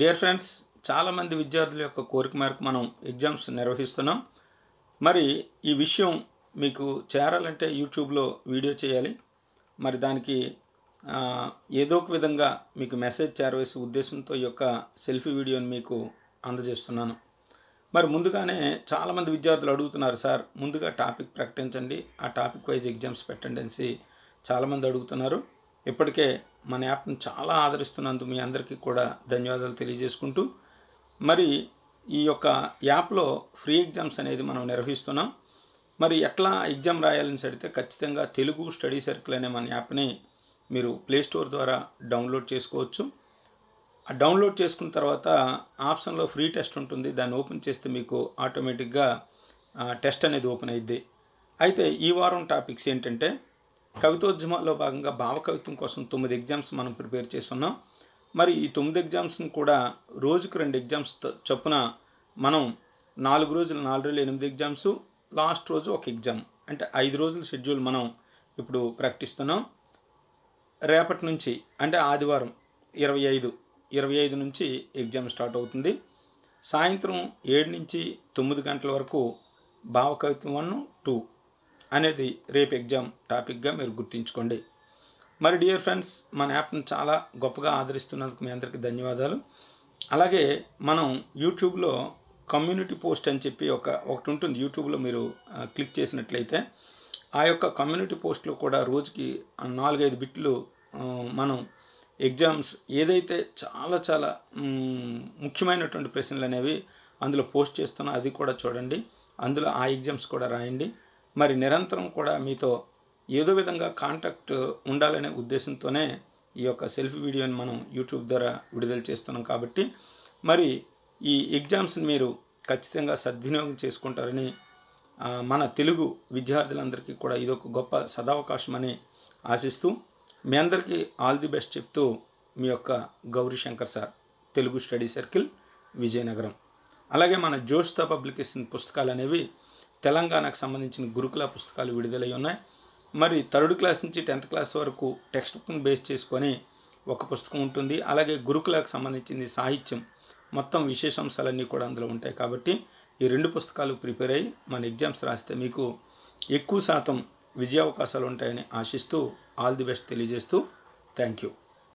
dear friends చాలామంది విద్యార్థుల యొక్క కోరిక మేరకు మనం ఎగ్జామ్స్ నిర్వహిస్తున్నాం మరి ఈ విషయం మీకు చేరాలంటే యూట్యూబ్లో వీడియో చేయాలి మరి దానికి ఏదో ఒక విధంగా మీకు మెసేజ్ చేరవేసే ఉద్దేశంతో ఈ యొక్క సెల్ఫీ వీడియోని మీకు అందజేస్తున్నాను మరి ముందుగానే చాలామంది విద్యార్థులు అడుగుతున్నారు సార్ ముందుగా టాపిక్ ప్రకటించండి ఆ టాపిక్ వైజ్ ఎగ్జామ్స్ పెట్టండి అనేసి చాలామంది అడుగుతున్నారు ఇప్పటికే మన యాప్ను చాలా ఆదరిస్తున్నందుకు మీ అందరికీ కూడా ధన్యవాదాలు తెలియజేసుకుంటూ మరి ఈ యొక్క యాప్లో ఫ్రీ ఎగ్జామ్స్ అనేది మనం నిర్వహిస్తున్నాం మరి ఎట్లా ఎగ్జామ్ రాయాలని చెడితే ఖచ్చితంగా తెలుగు స్టడీ సర్కిల్ అనే మన యాప్ని మీరు ప్లేస్టోర్ ద్వారా డౌన్లోడ్ చేసుకోవచ్చు ఆ డౌన్లోడ్ చేసుకున్న తర్వాత ఆప్షన్లో ఫ్రీ టెస్ట్ ఉంటుంది దాన్ని ఓపెన్ చేస్తే మీకు ఆటోమేటిక్గా టెస్ట్ అనేది ఓపెన్ అయింది అయితే ఈ వారం టాపిక్స్ ఏంటంటే కవితోద్యమాల్లో భాగంగా భావకవిత్వం కోసం తొమ్మిది ఎగ్జామ్స్ మనం ప్రిపేర్ చేస్తున్నాం మరి ఈ తొమ్మిది ఎగ్జామ్స్ని కూడా రోజుకు రెండు ఎగ్జామ్స్ చొప్పున మనం నాలుగు రోజులు నాలుగు రోజులు ఎనిమిది ఎగ్జామ్స్ లాస్ట్ రోజు ఒక ఎగ్జామ్ అంటే ఐదు రోజుల షెడ్యూల్ మనం ఇప్పుడు ప్రకటిస్తున్నాం రేపటి నుంచి అంటే ఆదివారం ఇరవై ఐదు ఇరవై ఐదు నుంచి ఎగ్జామ్ స్టార్ట్ అవుతుంది సాయంత్రం ఏడు నుంచి తొమ్మిది గంటల వరకు భావకవిత్వం వన్ టూ అనేది రేపు ఎగ్జామ్ టాపిక్గా మీరు గుర్తుంచుకోండి మరి డియర్ ఫ్రెండ్స్ మన యాప్ను చాలా గొప్పగా ఆదరిస్తున్నందుకు మీ అందరికీ ధన్యవాదాలు అలాగే మనం యూట్యూబ్లో కమ్యూనిటీ పోస్ట్ అని చెప్పి ఒక ఒకటి ఉంటుంది యూట్యూబ్లో మీరు క్లిక్ చేసినట్లయితే ఆ యొక్క కమ్యూనిటీ పోస్ట్లో కూడా రోజుకి నాలుగైదు బిట్లు మనం ఎగ్జామ్స్ ఏదైతే చాలా చాలా ముఖ్యమైనటువంటి ప్రశ్నలు అనేవి అందులో పోస్ట్ చేస్తున్నా అది కూడా చూడండి అందులో ఆ ఎగ్జామ్స్ కూడా రాయండి మరి నిరంతరం కూడా మీతో ఏదో విధంగా కాంటాక్ట్ ఉండాలనే ఉద్దేశంతోనే ఈ యొక్క సెల్ఫ్ వీడియోని మనం యూట్యూబ్ ద్వారా విడుదల చేస్తున్నాం కాబట్టి మరి ఈ ఎగ్జామ్స్ని మీరు ఖచ్చితంగా సద్వినియోగం చేసుకుంటారని మన తెలుగు విద్యార్థులందరికీ కూడా ఇదొక గొప్ప సదావకాశం అని ఆశిస్తూ మీ అందరికీ ఆల్ ది బెస్ట్ చెప్తూ మీ యొక్క Gauri Shankar sir Telugu study circle Vizianagaram అలాగే మన జోష్తా పబ్లికేషన్ పుస్తకాలు అనేవి తెలంగాణకు సంబంధించిన గురుకుల పుస్తకాలు విడుదలై ఉన్నాయి మరి థర్డ్ క్లాస్ నుంచి టెన్త్ క్లాస్ వరకు టెక్స్ట్ బుక్ని బేస్ చేసుకొని ఒక పుస్తకం ఉంటుంది అలాగే గురుకులకు సంబంధించింది సాహిత్యం మొత్తం విశేషాంశాలన్నీ కూడా అందులో ఉంటాయి కాబట్టి ఈ రెండు పుస్తకాలు ప్రిపేర్ అయ్యి మన ఎగ్జామ్స్ రాస్తే మీకు ఎక్కువ శాతం విజయావకాశాలు ఉంటాయని ఆశిస్తూ ఆల్ ది బెస్ట్ తెలియజేస్తూ థ్యాంక్ యూ